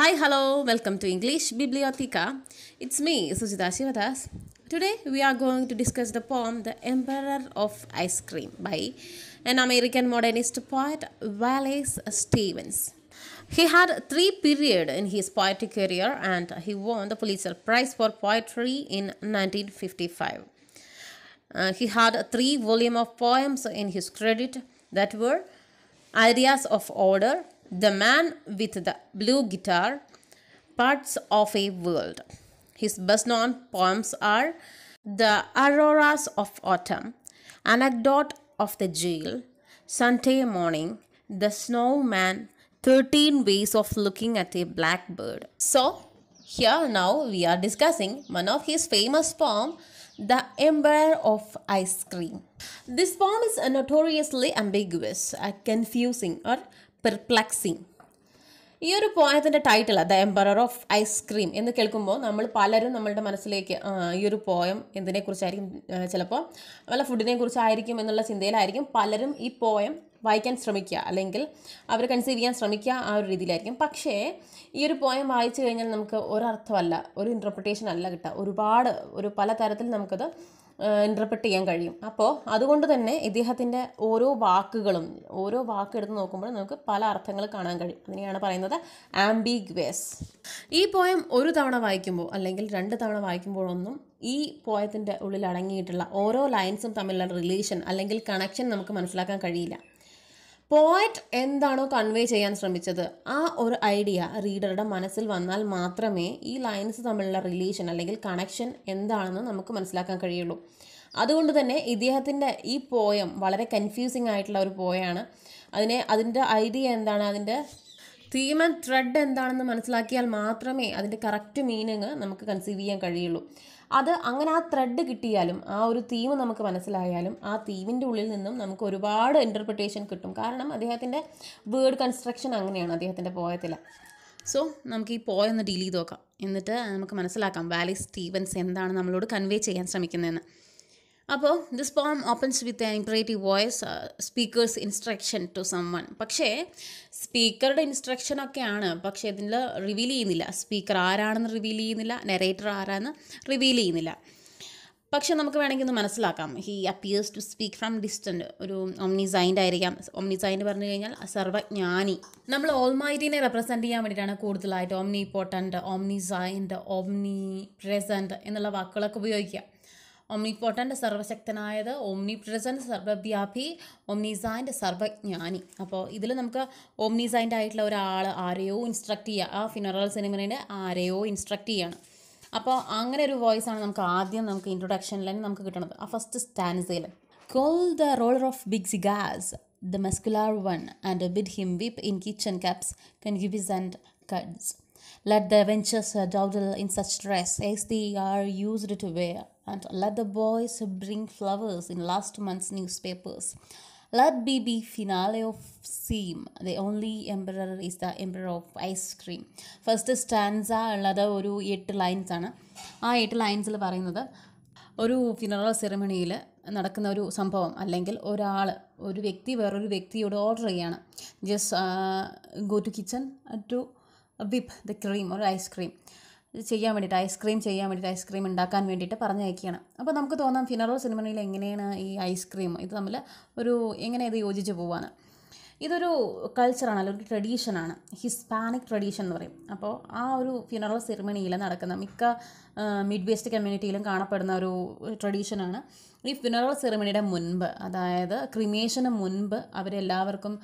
Hi, hello, welcome to English Bibliotheca. It's me, Sujita Shivadas. Today we are going to discuss the poem The Emperor of Ice Cream by an American modernist poet Wallace Stevens. He had three periods in his poetic career and he won the Pulitzer Prize for Poetry in 1955. Uh, he had three volumes of poems in his credit that were Ideas of Order, the man with the blue guitar parts of a world. His best known poems are The Auroras of Autumn, Anecdote of the Jail, Sunday Morning, The Snowman, 13 Ways of Looking at a Blackbird. So, here now we are discussing one of his famous poem, The Empire of Ice Cream. This poem is notoriously ambiguous, uh, confusing or perplexing ഈ ഒരു പോയത്തിൻ്റെ title the emperor of ice cream എന്ന് കേൾക്കുമ്പോൾ നമ്മൾ പലരും നമ്മളുടെ മനസ്സിലേക്ക് ഈ ഒരു പോയം എന്തിനെക്കുറിച്ചായിരിക്കും ചിലപ്പോൾ വല്ല ഫുഡിനെ കുറിച്ചായിരിക്കും എന്നുള്ള ചിന്തയിലായിരിക്കും പലരും ഈ പോയം വായിക്കാൻ ശ്രമിക്കുക അല്ലെങ്കിൽ അവർ കൺസീവ് ചെയ്യാൻ ശ്രമിക്കുക ആ ഒരു രീതിയിലായിരിക്കും പക്ഷേ ഈ ഒരു പോയം വായിച്ചു കഴിഞ്ഞാൽ നമുക്ക് ഒരർത്ഥമല്ല ഒരു ഇൻറ്റർപ്രിട്ടേഷൻ അല്ല കിട്ടുക ഒരുപാട് ഒരു പല തരത്തിൽ നമുക്കത് ഇൻ്റർപ്രറ്റ് ചെയ്യാൻ കഴിയും അപ്പോൾ അതുകൊണ്ട് തന്നെ ഇദ്ദേഹത്തിൻ്റെ ഓരോ വാക്കുകളും ഓരോ വാക്ക് എടുത്ത് നോക്കുമ്പോൾ നമുക്ക് പല അർത്ഥങ്ങൾ കാണാൻ കഴിയും അതിനെയാണ് പറയുന്നത് ആംബിഗ്വേസ് ഈ പോയം ഒരു തവണ വായിക്കുമ്പോൾ അല്ലെങ്കിൽ രണ്ട് തവണ വായിക്കുമ്പോഴൊന്നും ഈ പോയത്തിൻ്റെ ഉള്ളിൽ അടങ്ങിയിട്ടുള്ള ഓരോ ലൈൻസും തമ്മിലുള്ള റിലേഷൻ അല്ലെങ്കിൽ കണക്ഷൻ നമുക്ക് മനസ്സിലാക്കാൻ കഴിയില്ല പോയറ്റ് എന്താണോ കൺവേ ചെയ്യാൻ ശ്രമിച്ചത് ആ ഒരു ഐഡിയ റീഡറുടെ മനസ്സിൽ വന്നാൽ മാത്രമേ ഈ ലൈൻസ് തമ്മിലുള്ള റിലേഷൻ അല്ലെങ്കിൽ കണക്ഷൻ എന്താണെന്ന് നമുക്ക് മനസ്സിലാക്കാൻ കഴിയുള്ളൂ അതുകൊണ്ട് തന്നെ ഇദ്ദേഹത്തിൻ്റെ ഈ പോയം വളരെ കൺഫ്യൂസിങ് ആയിട്ടുള്ള ഒരു പോയാണ് അതിനെ അതിൻ്റെ ഐഡിയ എന്താണ് അതിൻ്റെ തീം ആൻഡ് ത്രെഡ് എന്താണെന്ന് മനസ്സിലാക്കിയാൽ മാത്രമേ അതിൻ്റെ കറക്റ്റ് മീനിങ് നമുക്ക് കൺസീവ് ചെയ്യാൻ കഴിയുള്ളൂ അത് അങ്ങനെ ആ ത്രെഡ് കിട്ടിയാലും ആ ഒരു തീം നമുക്ക് മനസ്സിലായാലും ആ തീമിൻ്റെ ഉള്ളിൽ നിന്നും നമുക്ക് ഒരുപാട് ഇൻ്റർപ്രിട്ടേഷൻ കിട്ടും കാരണം അദ്ദേഹത്തിൻ്റെ വേർഡ് കൺസ്ട്രക്ഷൻ അങ്ങനെയാണ് അദ്ദേഹത്തിൻ്റെ പോയത്തിൽ സോ നമുക്ക് ഈ പോയ ഒന്ന് ഡീൽ ചെയ്ത് നോക്കാം എന്നിട്ട് നമുക്ക് മനസ്സിലാക്കാം വാലി സ്റ്റീവൻസ് എന്താണ് നമ്മളോട് കൺവേ ചെയ്യാൻ ശ്രമിക്കുന്നതെന്ന് അപ്പോൾ this poem opens with an imperative voice speaker's instruction to one പക്ഷേ സ്പീക്കറുടെ ഇൻസ്ട്രക്ഷൻ ഒക്കെയാണ് പക്ഷേ ഇതിൽ റിവീൽ ചെയ്യുന്നില്ല സ്പീക്കർ ആരാണെന്ന് റിവീൽ ചെയ്യുന്നില്ല നെറേറ്റർ ആരാണെന്ന് റിവീൽ ചെയ്യുന്നില്ല പക്ഷെ നമുക്ക് വേണമെങ്കിൽ ഒന്ന് മനസ്സിലാക്കാം he appears to speak from distant ഒരു ഒംനിസൈൻഡ് ആയിരിക്കാം ഒംനിസൈൻഡ് പറഞ്ഞു കഴിഞ്ഞാൽ സർവജ്ഞാനി നമ്മൾ ഓൾമൈറ്റിനെ റെപ്രസെൻറ്റ് ചെയ്യാൻ വേണ്ടിയിട്ടാണ് കൂടുതലായിട്ട് omni important omniscient omni present എന്നുള്ള വാക്കുകളൊക്കെ ഉപയോഗിക്കുക ഒംനിപോട്ടൻ്റ് സർവശക്തനായത് ഓംനി പ്രസൻറ്റ് സർവവ്യാപി ഒംനിസൈൻ്റെ സർവജ്ഞാനി അപ്പോൾ ഇതിൽ നമുക്ക് ഒംനിസൈൻ്റ് ആയിട്ടുള്ള ഒരാൾ ആരെയോ ഇൻസ്ട്രക്റ്റ് ചെയ്യുക ആ ഫിനറൽ സിനിമേൻ്റെ ആരെയോ ഇൻസ്ട്രക്റ്റ് ചെയ്യണം അപ്പോൾ അങ്ങനെ ഒരു വോയിസ് ആണ് നമുക്ക് ആദ്യം നമുക്ക് ഇൻട്രൊഡക്ഷനിൽ തന്നെ നമുക്ക് കിട്ടണത് ആ ഫസ്റ്റ് സ്റ്റാൻസയിൽ call the roller of big cigars the muscular one and bid him whip in kitchen cups concupiscent and curds let the wenches dawdle in such dress as they are used to wear and let the boys bring flowers in last month's newspapers. Let be be finale of seam. The only emperor is the emperor of ice cream. First stanza ഉള്ളത് ഒരു എട്ട് lines ആണ് ആ എട്ട് ലൈൻസിൽ പറയുന്നത് ഒരു funeral സെറിമണിയിൽ നടക്കുന്ന ഒരു സംഭവം അല്ലെങ്കിൽ ഒരാൾ ഒരു വ്യക്തി വേറൊരു വ്യക്തിയോട് ഓർഡർ ചെയ്യാണ് just go to kitchen to whip the cream ഒരു ഐസ്ക്രീം ചെയ്യാൻ വേണ്ടിയിട്ട് ഐസ്ക്രീം ചെയ്യാൻ വേണ്ടിയിട്ട് ഐസ്ക്രീം ഉണ്ടാക്കാൻ വേണ്ടിയിട്ട് പറഞ്ഞയക്കുകയാണ് അപ്പോൾ നമുക്ക് തോന്നാം ഫിനറോ സിനിമയിൽ എങ്ങനെയാണ് ഈ ഐസ്ക്രീം ഇത് തമ്മിൽ ഒരു എങ്ങനെ ഇത് യോജിച്ച് പോവാണ് ഇതൊരു കൾച്ചറാണ് അല്ലെങ്കിൽ ഒരു ട്രഡീഷനാണ് ഹിസ്പാനിക് ട്രഡീഷൻ എന്ന് പറയും അപ്പോൾ ആ ഒരു ഫ്യൂണറൽ സെറിമണിയിൽ നടക്കുന്ന മിക്ക മിഡ് വേസ്റ്റ് കമ്മ്യൂണിറ്റിയിലും കാണപ്പെടുന്ന ഒരു ട്രഡീഷനാണ് ഈ ഫ്യൂണറൽ സെറിമണിയുടെ മുൻപ് അതായത് ക്രിമേഷന് മുൻപ് അവരെല്ലാവർക്കും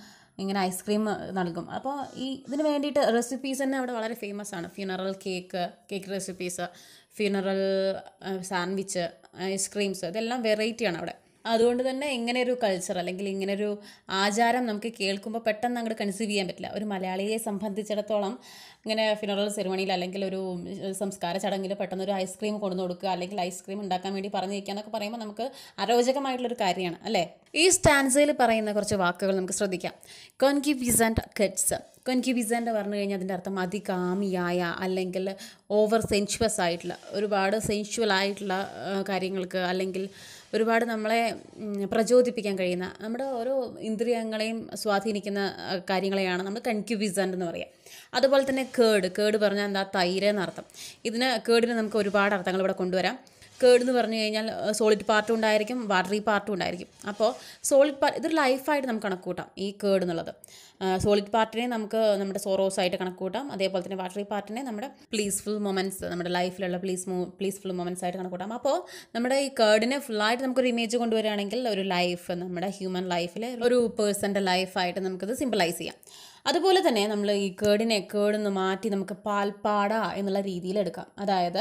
ഇങ്ങനെ ഐസ്ക്രീം നൽകും അപ്പോൾ ഈ ഇതിന് വേണ്ടിയിട്ട് റെസിപ്പീസ് തന്നെ അവിടെ വളരെ ഫേമസ് ആണ് funeral cake cake recipes funeral sandwich ice creams ഇതെല്ലാം വെറൈറ്റിയാണ് അവിടെ അതുകൊണ്ട് തന്നെ ഇങ്ങനെ ഒരു കൾച്ചർ അല്ലെങ്കിൽ ഇങ്ങനെ ഒരു ആചാരം നമുക്ക് കേൾക്കുമ്പോൾ പെട്ടെന്ന് അങ്ങോട്ട് കൺസീവ് ചെയ്യാൻ പറ്റില്ല ഒരു മലയാളിയെ സംബന്ധിച്ചിടത്തോളം ഇങ്ങനെ ഫിനറൽ സെറിമണിയിൽ അല്ലെങ്കിൽ ഒരു സംസ്കാര ചടങ്ങിൽ പെട്ടെന്ന് ഒരു ഐസ്ക്രീം കൊണ്ടു കൊടുക്കുക അല്ലെങ്കിൽ ഐസ്ക്രീം ഉണ്ടാക്കാൻ വേണ്ടി വയ്ക്കുക എന്നൊക്കെ പറയുമ്പോൾ നമുക്ക് അരോചകമായിട്ടുള്ളൊരു കാര്യമാണ് അല്ലേ ഈ സ്റ്റാൻസയിൽ പറയുന്ന കുറച്ച് വാക്കുകൾ നമുക്ക് ശ്രദ്ധിക്കാം കോൺകിബീസ് ആൻഡ് കെറ്റ്സ് കൺക്യൂബീസ് എന്ന് പറഞ്ഞു കഴിഞ്ഞാൽ അതിൻ്റെ അർത്ഥം അതികാമിയായ അല്ലെങ്കിൽ ഓവർ സെൻച്വസ് ആയിട്ടുള്ള ഒരുപാട് സെൻച്വൽ ആയിട്ടുള്ള കാര്യങ്ങൾക്ക് അല്ലെങ്കിൽ ഒരുപാട് നമ്മളെ പ്രചോദിപ്പിക്കാൻ കഴിയുന്ന നമ്മുടെ ഓരോ ഇന്ദ്രിയങ്ങളെയും സ്വാധീനിക്കുന്ന കാര്യങ്ങളെയാണ് നമ്മൾ കൺക്യൂബിസൻ്റ് എന്ന് പറയുക അതുപോലെ തന്നെ കേട് കേട് പറഞ്ഞാൽ എന്താ തൈര് എന്നർത്ഥം ഇതിന് കേടിന് നമുക്ക് ഒരുപാട് അർത്ഥങ്ങൾ ഇവിടെ കൊണ്ടുവരാം എന്ന് പറഞ്ഞു കഴിഞ്ഞാൽ സോളിഡ് പാർട്ടും ഉണ്ടായിരിക്കും വാട്ടറി പാർട്ടും ഉണ്ടായിരിക്കും അപ്പോൾ സോളിഡ് പാർട്ട് ഇതൊരു ലൈഫായിട്ട് നമുക്ക് കണക്ക് കൂട്ടാം ഈ കേട് എന്നുള്ളത് സോളിഡ് പാർട്ടിനെ നമുക്ക് നമ്മുടെ സോറോസ് ആയിട്ട് കണക്ക് കൂട്ടാം അതേപോലെ തന്നെ വാട്ടറി പാർട്ടിനെ നമ്മുടെ പ്ലീസ്ഫുൾ മൊമെൻറ്റ്സ് നമ്മുടെ ലൈഫിലുള്ള പ്ലീസ് പ്ലീസ്ഫുൾ മൊമെൻറ്റ്സ് ആയിട്ട് കണക്ക് കൂട്ടാം അപ്പോൾ നമ്മുടെ ഈ കേഡിനെ ഫുള്ളായിട്ട് നമുക്കൊരു ഇമേജ് കൊണ്ടുവരികയാണെങ്കിൽ ഒരു ലൈഫ് നമ്മുടെ ഹ്യൂമൻ ലൈഫിൽ ഒരു പേഴ്സൻ്റെ ലൈഫായിട്ട് നമുക്കത് സിമ്പിളൈസ് ചെയ്യാം അതുപോലെ തന്നെ നമ്മൾ ഈ കേടിനെ കേടുന്ന് മാറ്റി നമുക്ക് പാൽപ്പാട എന്നുള്ള രീതിയിൽ എടുക്കാം അതായത്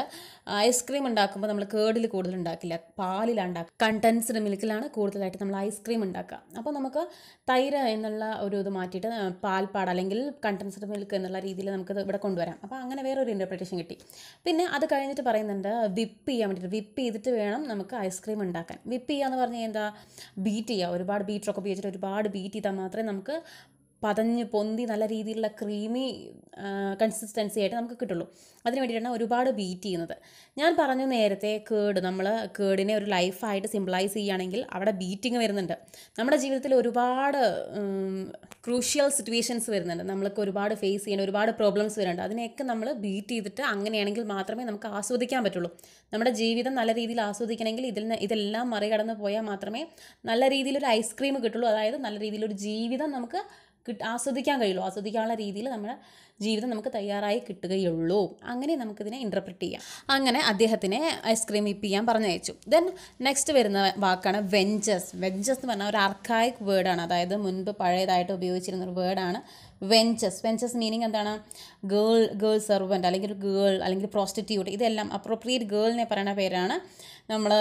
ഐസ്ക്രീം ഉണ്ടാക്കുമ്പോൾ നമ്മൾ കേടിൽ കൂടുതൽ ഉണ്ടാക്കില്ല പാലിലാണ് ഉണ്ടാക്കുക കണ്ടൻസ്ഡ് മിൽക്കിലാണ് കൂടുതലായിട്ട് നമ്മൾ ഐസ്ക്രീം ഉണ്ടാക്കുക അപ്പോൾ നമുക്ക് തൈര് എന്നുള്ള ഒരു ഇത് മാറ്റിയിട്ട് പാൽപ്പാട അല്ലെങ്കിൽ കണ്ടൻസ്ഡ് മിൽക്ക് എന്നുള്ള രീതിയിൽ നമുക്ക് ഇവിടെ കൊണ്ടുവരാം അപ്പോൾ അങ്ങനെ വേറൊരു ഇൻ്റർപ്രിറ്റേഷൻ കിട്ടി പിന്നെ അത് കഴിഞ്ഞിട്ട് പറയുന്നുണ്ട് വിപ്പ് ചെയ്യാൻ വേണ്ടിയിട്ട് വിപ്പ് ചെയ്തിട്ട് വേണം നമുക്ക് ഐസ്ക്രീം ഉണ്ടാക്കാൻ വിപ്പ് ചെയ്യുക എന്ന് പറഞ്ഞാൽ എന്താ ബീറ്റ് ചെയ്യുക ഒരുപാട് ബീറ്റർ ഒക്കെ ഉപയോഗിച്ചിട്ട് ഒരുപാട് ബീറ്റ് ചെയ്താൽ മാത്രമേ നമുക്ക് പതഞ്ഞ് പൊന്തി നല്ല രീതിയിലുള്ള ക്രീമി കൺസിസ്റ്റൻസി ആയിട്ട് നമുക്ക് കിട്ടുള്ളൂ അതിന് വേണ്ടിയിട്ടാണ് ഒരുപാട് ബീറ്റ് ചെയ്യുന്നത് ഞാൻ പറഞ്ഞു നേരത്തെ കേട് നമ്മൾ കേടിനെ ഒരു ലൈഫായിട്ട് സിംപ്ലൈസ് ചെയ്യുകയാണെങ്കിൽ അവിടെ ബീറ്റിംഗ് വരുന്നുണ്ട് നമ്മുടെ ജീവിതത്തിൽ ഒരുപാട് ക്രൂഷ്യൽ സിറ്റുവേഷൻസ് വരുന്നുണ്ട് നമ്മൾക്ക് ഒരുപാട് ഫേസ് ചെയ്യേണ്ട ഒരുപാട് പ്രോബ്ലംസ് വരുന്നുണ്ട് അതിനെയൊക്കെ നമ്മൾ ബീറ്റ് ചെയ്തിട്ട് അങ്ങനെയാണെങ്കിൽ മാത്രമേ നമുക്ക് ആസ്വദിക്കാൻ പറ്റുള്ളൂ നമ്മുടെ ജീവിതം നല്ല രീതിയിൽ ആസ്വദിക്കണമെങ്കിൽ ഇതിൽ ഇതെല്ലാം മറികടന്ന് പോയാൽ മാത്രമേ നല്ല രീതിയിലൊരു ഐസ്ക്രീം കിട്ടുള്ളൂ അതായത് നല്ല രീതിയിലൊരു ജീവിതം നമുക്ക് കിട്ട് ആസ്വദിക്കാൻ കഴിയുള്ളൂ ആസ്വദിക്കാനുള്ള രീതിയിൽ നമ്മുടെ ജീവിതം നമുക്ക് തയ്യാറായി കിട്ടുകയുള്ളൂ അങ്ങനെ നമുക്കിതിനെ ഇൻ്റർപ്രറ്റ് ചെയ്യാം അങ്ങനെ അദ്ദേഹത്തിനെ ഐസ്ക്രീം വിപ്പ് ചെയ്യാൻ പറഞ്ഞു അയച്ചു ദെൻ നെക്സ്റ്റ് വരുന്ന വാക്കാണ് വെഞ്ചസ് വെഞ്ചസ് എന്ന് പറഞ്ഞാൽ ഒരു അർക്കായിക് വേർഡാണ് അതായത് മുൻപ് പഴയതായിട്ട് ഉപയോഗിച്ചിരുന്ന ഒരു വേർഡാണ് വെഞ്ചസ് വെഞ്ചസ് മീനിങ് എന്താണ് ഗേൾ ഗേൾ സെർവൻറ്റ് അല്ലെങ്കിൽ ഒരു ഗേൾ അല്ലെങ്കിൽ പ്രോസ്റ്റിറ്റ്യൂട്ട് ഇതെല്ലാം അപ്രോപ്രിയേറ്റ് എന്നെ പറയുന്ന പേരാണ് നമ്മൾ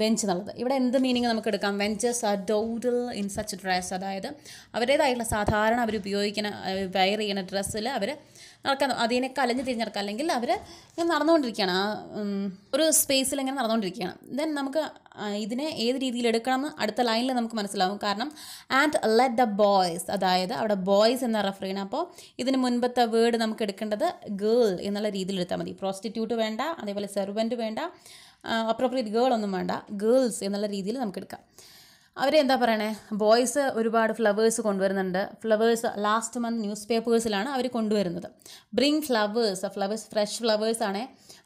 വെഞ്ച് എന്നുള്ളത് ഇവിടെ എന്ത് മീനിങ് നമുക്ക് എടുക്കാം വെഞ്ചസ് ആർ ഡൗഡിൽ ഇൻ സച്ച് ഡ്രസ് അതായത് അവരുടേതായിട്ടുള്ള സാധാരണ അവർ ഉപയോഗിക്കുന്ന വെയർ ചെയ്യുന്ന ഡ്രസ്സിൽ അവർ നടക്കാൻ അതിനെ കലഞ്ഞ് തിരിഞ്ഞെടുക്കുക അല്ലെങ്കിൽ അവർ ഇങ്ങനെ നടന്നുകൊണ്ടിരിക്കുകയാണ് ആ ഒരു സ്പേസിൽ ഇങ്ങനെ നടന്നുകൊണ്ടിരിക്കുകയാണ് ദെൻ നമുക്ക് ഇതിനെ ഏത് രീതിയിൽ എടുക്കണം എന്ന് അടുത്ത ലൈനിൽ നമുക്ക് മനസ്സിലാവും കാരണം ആൻഡ് ലെറ്റ് ദ ബോയ്സ് അതായത് അവിടെ ബോയ്സ് എന്ന റെഫർ ചെയ്യണം അപ്പോൾ ഇതിന് മുൻപത്തെ വേർഡ് നമുക്ക് എടുക്കേണ്ടത് ഗേൾ എന്നുള്ള രീതിയിൽ എടുത്താൽ മതി പ്രോസ്റ്റിറ്റ്യൂട്ട് വേണ്ട അതേപോലെ സെർവൻറ്റ് വേണ്ട അപ്രോപ്രിയറ്റ് ഗേൾ ഒന്നും വേണ്ട ഗേൾസ് എന്നുള്ള രീതിയിൽ നമുക്ക് എടുക്കാം അവരെന്താ പറയണേ ബോയ്സ് ഒരുപാട് ഫ്ലവേഴ്സ് കൊണ്ടുവരുന്നുണ്ട് ഫ്ലവേഴ്സ് ലാസ്റ്റ് മന്ത് ന്യൂസ് പേപ്പേഴ്സിലാണ് അവർ കൊണ്ടുവരുന്നത് bring flowers flowers fresh flowers ആണ്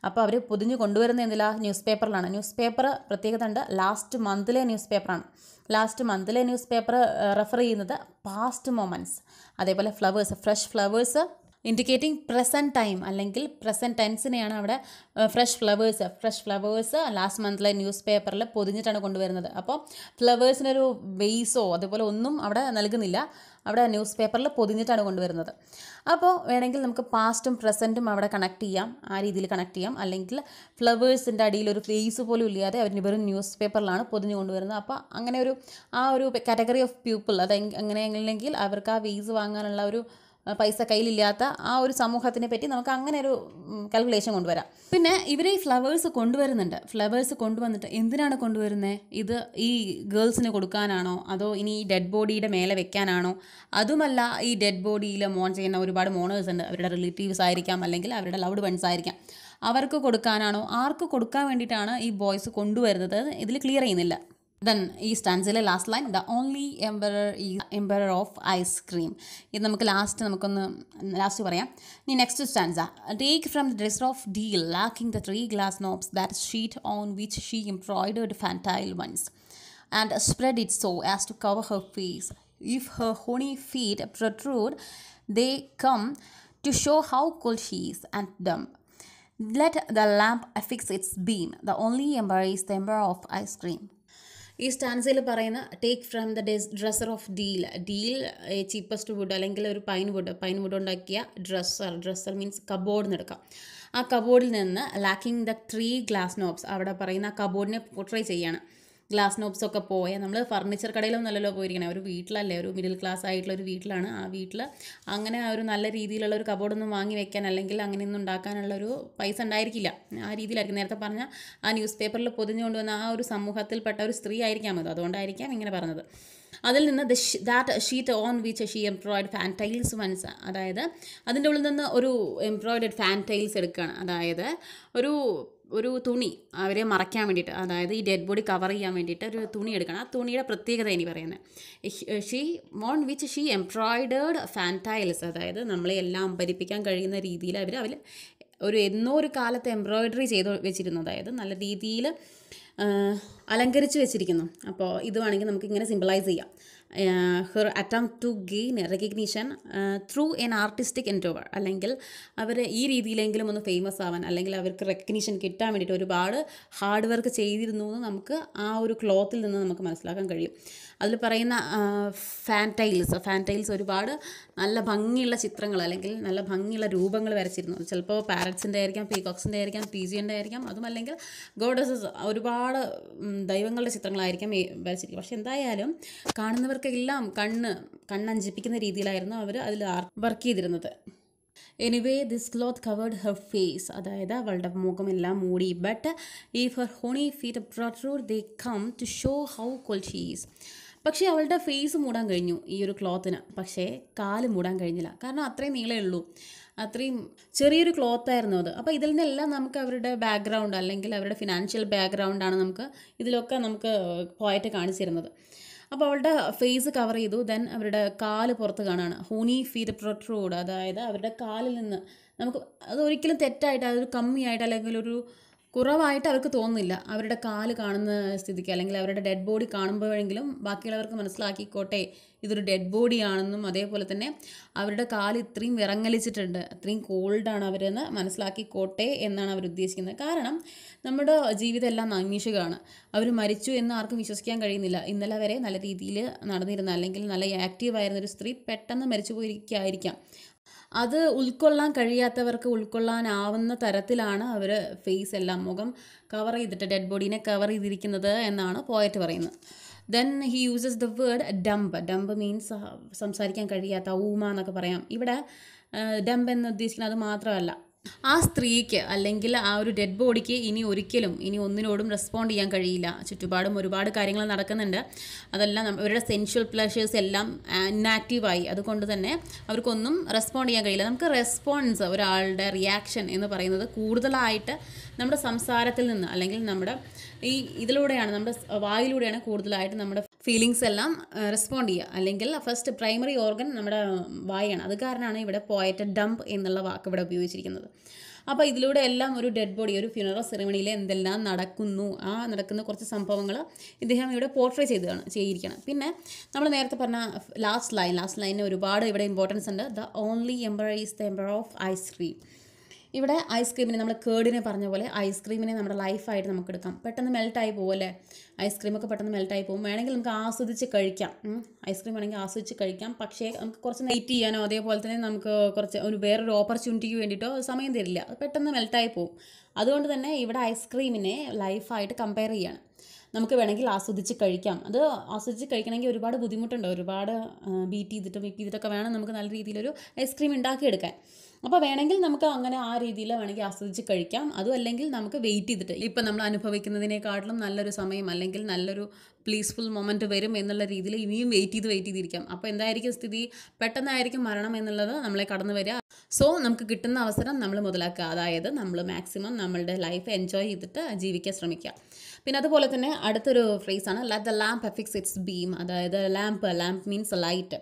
അപ്പോൾ അവർ പൊതിഞ്ഞ് കൊണ്ടുവരുന്ന എന്തില്ല ന്യൂസ് പേപ്പറിലാണ് ന്യൂസ് പേപ്പർ പ്രത്യേകത ഉണ്ട് ലാസ്റ്റ് മന്തിലെ ന്യൂസ് പേപ്പറാണ് ലാസ്റ്റ് മന്തിലെ ന്യൂസ് പേപ്പർ റെഫർ ചെയ്യുന്നത് പാസ്റ്റ് മൊമെൻറ്റ്സ് അതേപോലെ flowers fresh flowers indicating present time അല്ലെങ്കിൽ പ്രസൻറ്റ് ടെൻസിനെയാണ് അവിടെ fresh flowers fresh flowers last മന്തിലെ ന്യൂസ് പേപ്പറിൽ പൊതിഞ്ഞിട്ടാണ് കൊണ്ടുവരുന്നത് അപ്പോൾ ഫ്ലവേഴ്സിനൊരു ബേസോ അതുപോലെ ഒന്നും അവിടെ നൽകുന്നില്ല അവിടെ ന്യൂസ് പേപ്പറിൽ പൊതിഞ്ഞിട്ടാണ് കൊണ്ടുവരുന്നത് അപ്പോൾ വേണമെങ്കിൽ നമുക്ക് പാസ്റ്റും പ്രസൻറ്റും അവിടെ കണക്ട് ചെയ്യാം ആ രീതിയിൽ കണക്ട് ചെയ്യാം അല്ലെങ്കിൽ ഫ്ലവേഴ്സിൻ്റെ അടിയിൽ ഒരു ഫേസ് പോലും ഇല്ലാതെ അവർ വെറും ന്യൂസ് പേപ്പറിലാണ് പൊതിഞ്ഞു കൊണ്ടുവരുന്നത് അപ്പോൾ അങ്ങനെ ഒരു ആ ഒരു കാറ്റഗറി ഓഫ് പീപ്പിൾ അത് അങ്ങനെ അവർക്ക് ആ ഫേസ് വാങ്ങാനുള്ള ഒരു പൈസ കയ്യിലില്ലാത്ത ആ ഒരു സമൂഹത്തിനെ പറ്റി നമുക്ക് അങ്ങനെ ഒരു കാൽക്കുലേഷൻ കൊണ്ടുവരാം പിന്നെ ഇവർ ഈ ഫ്ലവേഴ്സ് കൊണ്ടുവരുന്നുണ്ട് ഫ്ലവേഴ്സ് കൊണ്ടുവന്നിട്ട് എന്തിനാണ് കൊണ്ടുവരുന്നത് ഇത് ഈ ഗേൾസിന് കൊടുക്കാനാണോ അതോ ഇനി ഈ ഡെഡ് ബോഡിയുടെ മേലെ വെക്കാനാണോ അതുമല്ല ഈ ഡെഡ് ബോഡിയിൽ മോൺ ചെയ്യുന്ന ഒരുപാട് മോണേഴ്സ് ഉണ്ട് അവരുടെ റിലേറ്റീവ്സ് ആയിരിക്കാം അല്ലെങ്കിൽ അവരുടെ ലവ്ഡ് വൺസ് ആയിരിക്കാം അവർക്ക് കൊടുക്കാനാണോ ആർക്ക് കൊടുക്കാൻ വേണ്ടിയിട്ടാണ് ഈ ബോയ്സ് കൊണ്ടുവരുന്നത് ഇതിൽ ക്ലിയർ ചെയ്യുന്നില്ല then ee stanzile last line the only emperor is emperor of ice cream idu namak last namak onnu last parayam ni next stanza take from the dresser of deal lacking the three glass knobs that sheet on which she embroidered fantile ones and spread it so as to cover her face if her horny feet protrude they come to show how cold she is and dumb let the lamp affix its beam the only ember is the of ice cream ഈ സ്റ്റാൻസിൽ പറയുന്ന take from the dresser of deal deal cheapest wood അല്ലെങ്കിൽ ഒരു pine wood pine wood ഉണ്ടാക്കിയ dresser dresser means cupboard എടുക്കാം ആ കബോർഡിൽ നിന്ന് lacking the three glass knobs അവിടെ പറയുന്ന ആ കബോർഡിനെ പോർട്രേ ചെയ്യാണ് ഗ്ലാസ് നോബ്സ് ഒക്കെ പോയ നമ്മൾ ഫർണിച്ചർ കടയിലൊന്നല്ലല്ലോ പോയിരിക്കണേ ഒരു വീട്ടിലല്ലേ ഒരു മിഡിൽ ക്ലാസ് ആയിട്ടുള്ള ഒരു വീട്ടിലാണ് ആ വീട്ടിൽ അങ്ങനെ ആ ഒരു നല്ല രീതിയിലുള്ള ഒരു കബോർഡൊന്നും വാങ്ങി വെക്കാൻ അല്ലെങ്കിൽ അങ്ങനെ ഒന്നും ഉണ്ടാക്കാനുള്ള ഒരു പൈസ ഉണ്ടായിരിക്കില്ല ആ രീതിയിലായിരിക്കും നേരത്തെ പറഞ്ഞ ആ ന്യൂസ് പേപ്പറിൽ പൊതിഞ്ഞുകൊണ്ട് വന്ന ആ ഒരു സമൂഹത്തിൽപ്പെട്ട ഒരു സ്ത്രീ ആയിരിക്കാം അത് അതുകൊണ്ടായിരിക്കാം ഇങ്ങനെ പറഞ്ഞത് അതിൽ നിന്ന് the that sheet on which she embroidered fantails once അതായത് അതിൻ്റെ ഉള്ളിൽ നിന്ന് ഒരു എംബ്രോയിഡഡ് ഫാൻ ടൈൽസ് എടുക്കുകയാണ് അതായത് ഒരു ഒരു തുണി അവരെ മറയ്ക്കാൻ വേണ്ടിയിട്ട് അതായത് ഈ ഡെഡ് ബോഡി കവർ ചെയ്യാൻ വേണ്ടിയിട്ട് ഒരു തുണി എടുക്കണം ആ തുണിയുടെ പ്രത്യേകത ഇനി പറയുന്നത് ഷീ മോൺ വിച്ച് ഷീ എംബ്രോയിഡേഡ് ഫാൻറ്റൈൽസ് അതായത് നമ്മളെ എല്ലാം അമ്പരിപ്പിക്കാൻ കഴിയുന്ന രീതിയിൽ അവർ അവർ ഒരു എന്നോ ഒരു കാലത്ത് എംബ്രോയിഡറി ചെയ്ത് വെച്ചിരുന്നു അതായത് നല്ല രീതിയിൽ അലങ്കരിച്ച് വെച്ചിരിക്കുന്നു അപ്പോൾ ഇത് വേണമെങ്കിൽ നമുക്ക് ഇങ്ങനെ സിമ്പിളൈസ് ചെയ്യാം her attempt to gain recognition through an artistic endeavour അല്ലെങ്കിൽ അവർ ഈ രീതിയിലെങ്കിലും ഒന്ന് ഫേമസ് ആവാൻ അല്ലെങ്കിൽ അവർക്ക് റെക്കഗ്നീഷൻ കിട്ടാൻ വേണ്ടിയിട്ട് ഒരുപാട് ഹാർഡ് വർക്ക് ചെയ്തിരുന്നു എന്ന് നമുക്ക് ആ ഒരു ക്ലോത്തിൽ നിന്ന് നമുക്ക് മനസ്സിലാക്കാൻ കഴിയും അതിൽ പറയുന്ന ഫാൻറ്റൈൽസ് ഫാൻറ്റൈൽസ് ഒരുപാട് നല്ല ഭംഗിയുള്ള ചിത്രങ്ങൾ അല്ലെങ്കിൽ നല്ല ഭംഗിയുള്ള രൂപങ്ങൾ വരച്ചിരുന്നു ചിലപ്പോൾ പാരറ്റ്സിൻ്റെ ആയിരിക്കാം പീകോക്സിൻ്റെ ആയിരിക്കാം പീജിയൻ്റെ ആയിരിക്കാം അതും അല്ലെങ്കിൽ ഗോഡസസ് ഒരുപാട് ദൈവങ്ങളുടെ ചിത്രങ്ങളായിരിക്കാം വരച്ചിരിക്കും പക്ഷെ എന്തായാലും കാണുന്നവർക്കെല്ലാം കണ്ണ് കണ്ണഞ്ചിപ്പിക്കുന്ന രീതിയിലായിരുന്നു അവർ അതിൽ വർക്ക് ചെയ്തിരുന്നത് anyway this cloth covered her face അതായത് അവളുടെ മുഖമെല്ലാം മൂടി ബട്ട് ഈ ഫർ ഹോണി ഫീറ്റ് പ്രൂർ they come to show how ക്വൽ ഷീസ് പക്ഷേ അവളുടെ ഫേസ് മൂടാൻ കഴിഞ്ഞു ഈ ഒരു ക്ലോത്തിന് പക്ഷേ കാല് മൂടാൻ കഴിഞ്ഞില്ല കാരണം അത്രയും നീളേ ഉള്ളൂ അത്രയും ചെറിയൊരു ക്ലോത്തായിരുന്നു അത് അപ്പോൾ ഇതിൽ നിന്നെല്ലാം നമുക്ക് അവരുടെ ബാക്ക്ഗ്രൗണ്ട് അല്ലെങ്കിൽ അവരുടെ ഫിനാൻഷ്യൽ ബാക്ക്ഗ്രൗണ്ടാണ് നമുക്ക് ഇതിലൊക്കെ നമുക്ക് പോയിട്ട് കാണിച്ചിരുന്നത് അപ്പോൾ അവളുടെ ഫേസ് കവർ ചെയ്തു ദെൻ അവരുടെ കാല് പുറത്ത് കാണാണ് ഹൂണി ഫീറ്റ് പ്രൊട്രൂഡ് അതായത് അവരുടെ കാലിൽ നിന്ന് നമുക്ക് അത് ഒരിക്കലും തെറ്റായിട്ട് അതൊരു കമ്മിയായിട്ട് അല്ലെങ്കിൽ ഒരു കുറവായിട്ട് അവർക്ക് തോന്നുന്നില്ല അവരുടെ കാല് കാണുന്ന സ്ഥിതിക്ക് അല്ലെങ്കിൽ അവരുടെ ഡെഡ് ബോഡി കാണുമ്പോഴെങ്കിലും ബാക്കിയുള്ളവർക്ക് മനസ്സിലാക്കിക്കോട്ടെ ഇതൊരു ഡെഡ് ബോഡിയാണെന്നും അതേപോലെ തന്നെ അവരുടെ കാല് ഇത്രയും വിറങ്ങലിച്ചിട്ടുണ്ട് അത്രയും കോൾഡാണ് അവരെന്ന് മനസ്സിലാക്കിക്കോട്ടെ എന്നാണ് അവർ ഉദ്ദേശിക്കുന്നത് കാരണം നമ്മുടെ ജീവിതം എല്ലാം നൈമിഷികമാണ് അവർ മരിച്ചു എന്ന് ആർക്കും വിശ്വസിക്കാൻ കഴിയുന്നില്ല ഇന്നലെ വരെ നല്ല രീതിയിൽ നടന്നിരുന്ന അല്ലെങ്കിൽ നല്ല ആക്റ്റീവ് ആയിരുന്ന ഒരു സ്ത്രീ പെട്ടെന്ന് മരിച്ചു പോയിരിക്കായിരിക്കാം അത് ഉൾക്കൊള്ളാൻ കഴിയാത്തവർക്ക് ഉൾക്കൊള്ളാനാവുന്ന തരത്തിലാണ് അവർ ഫേസ് എല്ലാം മുഖം കവർ ചെയ്തിട്ട് ഡെഡ് ബോഡീനെ കവർ ചെയ്തിരിക്കുന്നത് എന്നാണ് പോയറ്റ് പറയുന്നത് then he uses the word dumb dumb means സംസാരിക്കാൻ കഴിയാത്ത ഊമ എന്നൊക്കെ പറയാം ഇവിടെ ഡംബ് എന്ന് ഉദ്ദേശിക്കുന്നത് അത് മാത്രമല്ല ആ സ്ത്രീക്ക് അല്ലെങ്കിൽ ആ ഒരു ഡെഡ് ബോഡിക്ക് ഇനി ഒരിക്കലും ഇനി ഒന്നിനോടും റെസ്പോണ്ട് ചെയ്യാൻ കഴിയില്ല ചുറ്റുപാടും ഒരുപാട് കാര്യങ്ങൾ നടക്കുന്നുണ്ട് അതെല്ലാം അവരുടെ സെൻഷ്വൽ പ്ലഷേഴ്സ് എല്ലാം ഇന്നാക്റ്റീവായി അതുകൊണ്ട് തന്നെ അവർക്കൊന്നും റെസ്പോണ്ട് ചെയ്യാൻ കഴിയില്ല നമുക്ക് റെസ്പോൺസ് ഒരാളുടെ റിയാക്ഷൻ എന്ന് പറയുന്നത് കൂടുതലായിട്ട് നമ്മുടെ സംസാരത്തിൽ നിന്ന് അല്ലെങ്കിൽ നമ്മുടെ ഈ ഇതിലൂടെയാണ് നമ്മുടെ വായിലൂടെയാണ് കൂടുതലായിട്ട് നമ്മുടെ ഫീലിങ്സ് എല്ലാം റെസ്പോണ്ട് ചെയ്യുക അല്ലെങ്കിൽ ഫസ്റ്റ് പ്രൈമറി ഓർഗൻ നമ്മുടെ വായാണ് അത് കാരണമാണ് ഇവിടെ പോയറ്റ് ഡംപ് എന്നുള്ള വാക്ക് ഇവിടെ ഉപയോഗിച്ചിരിക്കുന്നത് അപ്പോൾ ഇതിലൂടെ എല്ലാം ഒരു ഡെഡ് ബോഡി ഒരു ഫ്യൂണറൽ സെറിമണിയിൽ എന്തെല്ലാം നടക്കുന്നു ആ നടക്കുന്ന കുറച്ച് സംഭവങ്ങൾ ഇദ്ദേഹം ഇവിടെ പോർട്രേ ചെയ്താണ് ചെയ്തിരിക്കണം പിന്നെ നമ്മൾ നേരത്തെ പറഞ്ഞ ലാസ്റ്റ് ലൈൻ ലാസ്റ്റ് ലൈനിന് ഒരുപാട് ഇവിടെ ഇമ്പോർട്ടൻസ് ഉണ്ട് the only ember is the ember of ice cream ഇവിടെ ഐസ്ക്രീമിനെ നമ്മൾ കേടിനെ പറഞ്ഞ പോലെ ഐസ്ക്രീമിനെ നമ്മുടെ ലൈഫായിട്ട് നമുക്ക് എടുക്കാം പെട്ടെന്ന് മെൽട്ടായി പോകുമല്ലേ ഐസ്ക്രീമൊക്കെ പെട്ടെന്ന് മെൽട്ടായി പോകും വേണമെങ്കിൽ നമുക്ക് ആസ്വദിച്ച് കഴിക്കാം ഐസ്ക്രീം വേണമെങ്കിൽ ആസ്വദിച്ച് കഴിക്കാം പക്ഷേ നമുക്ക് കുറച്ച് വെയിറ്റ് ചെയ്യാനോ അതേപോലെ തന്നെ നമുക്ക് കുറച്ച് ഒരു വേറൊരു ഓപ്പർച്യൂണിറ്റിക്ക് വേണ്ടിയിട്ടോ സമയം തരില്ല പെട്ടെന്ന് മെൽട്ടായി പോകും അതുകൊണ്ട് തന്നെ ഇവിടെ ഐസ്ക്രീമിനെ ലൈഫായിട്ട് കമ്പയർ ചെയ്യാണ് നമുക്ക് വേണമെങ്കിൽ ആസ്വദിച്ച് കഴിക്കാം അത് ആസ്വദിച്ച് കഴിക്കണമെങ്കിൽ ഒരുപാട് ബുദ്ധിമുട്ടുണ്ട് ഒരുപാട് ബീറ്റ് ചെയ്തിട്ടും വിപ്പ് ചെയ്തിട്ടൊക്കെ വേണം നമുക്ക് നല്ല രീതിയിലൊരു ഐസ്ക്രീം ഉണ്ടാക്കിയെടുക്കാൻ അപ്പോൾ വേണമെങ്കിൽ നമുക്ക് അങ്ങനെ ആ രീതിയിൽ വേണമെങ്കിൽ ആസ്വദിച്ച് കഴിക്കാം അതും അല്ലെങ്കിൽ നമുക്ക് വെയിറ്റ് ചെയ്തിട്ട് ഇപ്പം നമ്മൾ അനുഭവിക്കുന്നതിനേക്കാട്ടിലും നല്ലൊരു സമയം അല്ലെങ്കിൽ നല്ലൊരു പ്ലീസ്ഫുൾ മൊമെൻറ്റ് വരും എന്നുള്ള രീതിയിൽ ഇനിയും വെയിറ്റ് ചെയ്ത് വെയിറ്റ് ചെയ്തിരിക്കാം അപ്പോൾ എന്തായിരിക്കും സ്ഥിതി പെട്ടെന്നായിരിക്കും മരണം എന്നുള്ളത് നമ്മളെ കടന്നു വരിക സോ നമുക്ക് കിട്ടുന്ന അവസരം നമ്മൾ മുതലാക്കുക അതായത് നമ്മൾ മാക്സിമം നമ്മളുടെ ലൈഫ് എൻജോയ് ചെയ്തിട്ട് ജീവിക്കാൻ ശ്രമിക്കുക പിന്നെ അതുപോലെ തന്നെ അടുത്തൊരു ഫ്രേസാണ് let the lamp affix its beam അതായത് ലാംപ് ലാംപ് മീൻസ് ലൈറ്റ്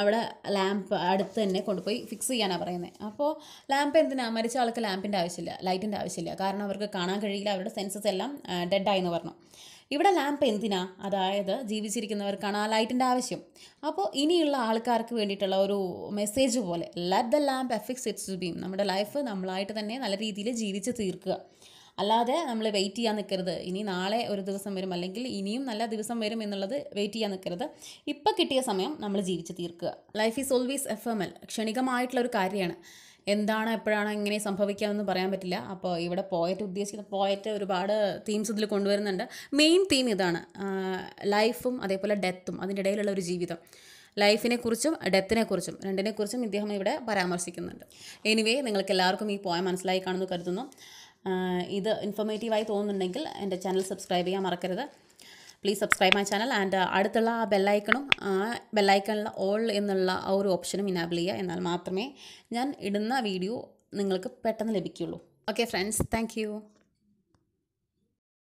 അവിടെ ലാംപ് അടുത്ത് തന്നെ കൊണ്ടുപോയി ഫിക്സ് ചെയ്യാനാണ് പറയുന്നത് അപ്പോൾ ലാംപ് എന്തിനാ മരിച്ച ആൾക്ക് ലാമ്പിൻ്റെ ആവശ്യമില്ല ലൈറ്റിൻ്റെ ആവശ്യമില്ല കാരണം അവർക്ക് കാണാൻ കഴിയില്ല അവരുടെ സെൻസസ് എല്ലാം ഡെഡായി എന്ന് പറഞ്ഞു ഇവിടെ ലാംപ് എന്തിനാ അതായത് ജീവിച്ചിരിക്കുന്നവർക്കാണ് ആ ലൈറ്റിൻ്റെ ആവശ്യം അപ്പോൾ ഇനിയുള്ള ആൾക്കാർക്ക് വേണ്ടിയിട്ടുള്ള ഒരു മെസ്സേജ് പോലെ let the lamp affix its beam നമ്മുടെ ലൈഫ് നമ്മളായിട്ട് തന്നെ നല്ല രീതിയിൽ ജീവിച്ച് തീർക്കുക അല്ലാതെ നമ്മൾ വെയിറ്റ് ചെയ്യാൻ നിൽക്കരുത് ഇനി നാളെ ഒരു ദിവസം വരും അല്ലെങ്കിൽ ഇനിയും നല്ല ദിവസം വരും എന്നുള്ളത് വെയിറ്റ് ചെയ്യാൻ നിൽക്കരുത് ഇപ്പം കിട്ടിയ സമയം നമ്മൾ ജീവിച്ച് തീർക്കുക life is always ephemeral ക്ഷണികമായിട്ടുള്ള ഒരു കാര്യമാണ് എന്താണ് എപ്പോഴാണ് എങ്ങനെ സംഭവിക്കാമെന്ന് പറയാൻ പറ്റില്ല അപ്പോൾ ഇവിടെ പോയറ്റ് ഉദ്ദേശിക്കുന്ന പോയറ്റ് ഒരുപാട് തീംസ് ഇതിൽ കൊണ്ടുവരുന്നുണ്ട് മെയിൻ തീം ഇതാണ് ലൈഫും അതേപോലെ ഡെത്തും അതിൻ്റെ ഇടയിലുള്ള ഒരു ജീവിതം ലൈഫിനെ കുറിച്ചും ഡെത്തിനെ കുറിച്ചും രണ്ടിനെ കുറിച്ചും ഇദ്ദേഹം ഇവിടെ പരാമർശിക്കുന്നുണ്ട് എനിവേ നിങ്ങൾക്ക് എല്ലാവർക്കും ഈ പോയം മനസ്സിലായി കാണുന്നു കരുതുന്നു ഇത് ഇൻഫോർമേറ്റീവായി തോന്നുന്നുണ്ടെങ്കിൽ എൻ്റെ ചാനൽ സബ്സ്ക്രൈബ് ചെയ്യാൻ മറക്കരുത് please subscribe my channel and അടുത്തുള്ള ആ ബെല്ലൈക്കണും ആ ബെല്ലൈക്കണിൽ ഓൾ എന്നുള്ള ആ ഒരു ഓപ്ഷനും ഇനാബിൾ ചെയ്യുക എന്നാൽ മാത്രമേ ഞാൻ ഇടുന്ന വീഡിയോ നിങ്ങൾക്ക് പെട്ടെന്ന് ലഭിക്കുകയുള്ളൂ ഓക്കെ ഫ്രണ്ട്സ് താങ്ക്